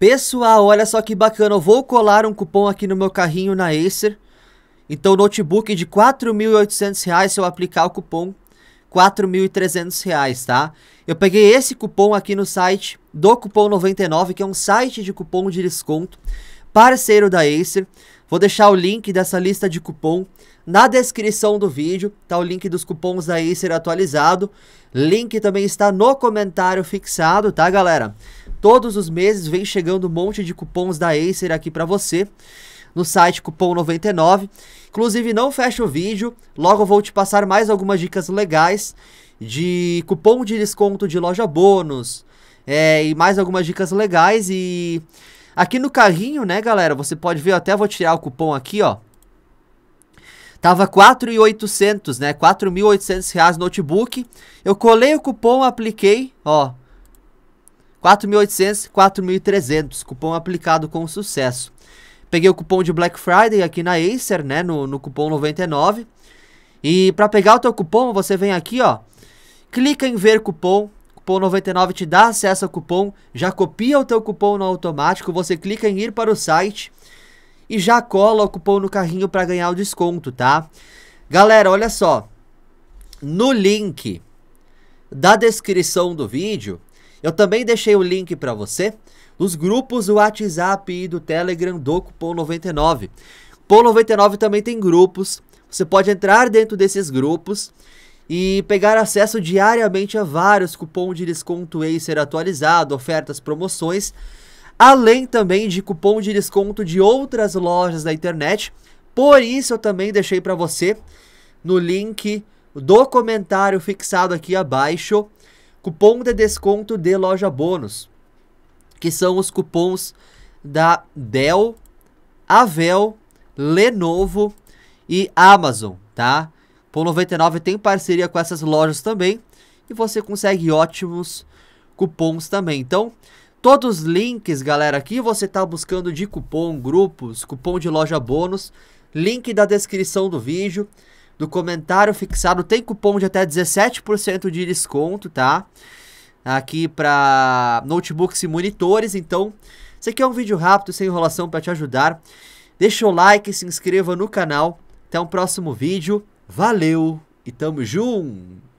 Pessoal, olha só que bacana, eu vou colar um cupom aqui no meu carrinho na Acer. Então, notebook de R$ reais. se eu aplicar o cupom, R$ reais, tá? Eu peguei esse cupom aqui no site do Cupom 99, que é um site de cupom de desconto, parceiro da Acer. Vou deixar o link dessa lista de cupom na descrição do vídeo, tá o link dos cupons da Acer atualizado. Link também está no comentário fixado, tá, galera? Todos os meses vem chegando um monte de cupons da Acer aqui para você no site cupom 99. Inclusive não fecha o vídeo, logo vou te passar mais algumas dicas legais de cupom de desconto de loja bônus é, e mais algumas dicas legais e aqui no carrinho, né, galera? Você pode ver, até vou tirar o cupom aqui, ó. Tava 4.800, né? 4.800 reais notebook. Eu colei o cupom, apliquei, ó, 4.800, 4.300, cupom aplicado com sucesso. Peguei o cupom de Black Friday aqui na Acer, né, no, no cupom 99. E para pegar o teu cupom, você vem aqui, ó, clica em ver cupom, cupom 99 te dá acesso ao cupom, já copia o teu cupom no automático, você clica em ir para o site e já cola o cupom no carrinho para ganhar o desconto, tá? Galera, olha só, no link da descrição do vídeo, eu também deixei o link para você dos grupos do WhatsApp e do Telegram do Cupom 99. Cupom 99 também tem grupos. Você pode entrar dentro desses grupos e pegar acesso diariamente a vários cupons de desconto e ser atualizado, ofertas, promoções, além também de cupom de desconto de outras lojas da internet. Por isso eu também deixei para você no link do comentário fixado aqui abaixo cupom de desconto de loja bônus, que são os cupons da Dell, Avel, Lenovo e Amazon, tá? Por 99 tem parceria com essas lojas também e você consegue ótimos cupons também. Então, todos os links, galera, aqui você tá buscando de cupom, grupos, cupom de loja bônus, link da descrição do vídeo. No comentário fixado tem cupom de até 17% de desconto, tá? Aqui para notebooks e monitores, então... Esse aqui é um vídeo rápido, sem enrolação, para te ajudar. Deixa o like, se inscreva no canal. Até o um próximo vídeo. Valeu e tamo junto!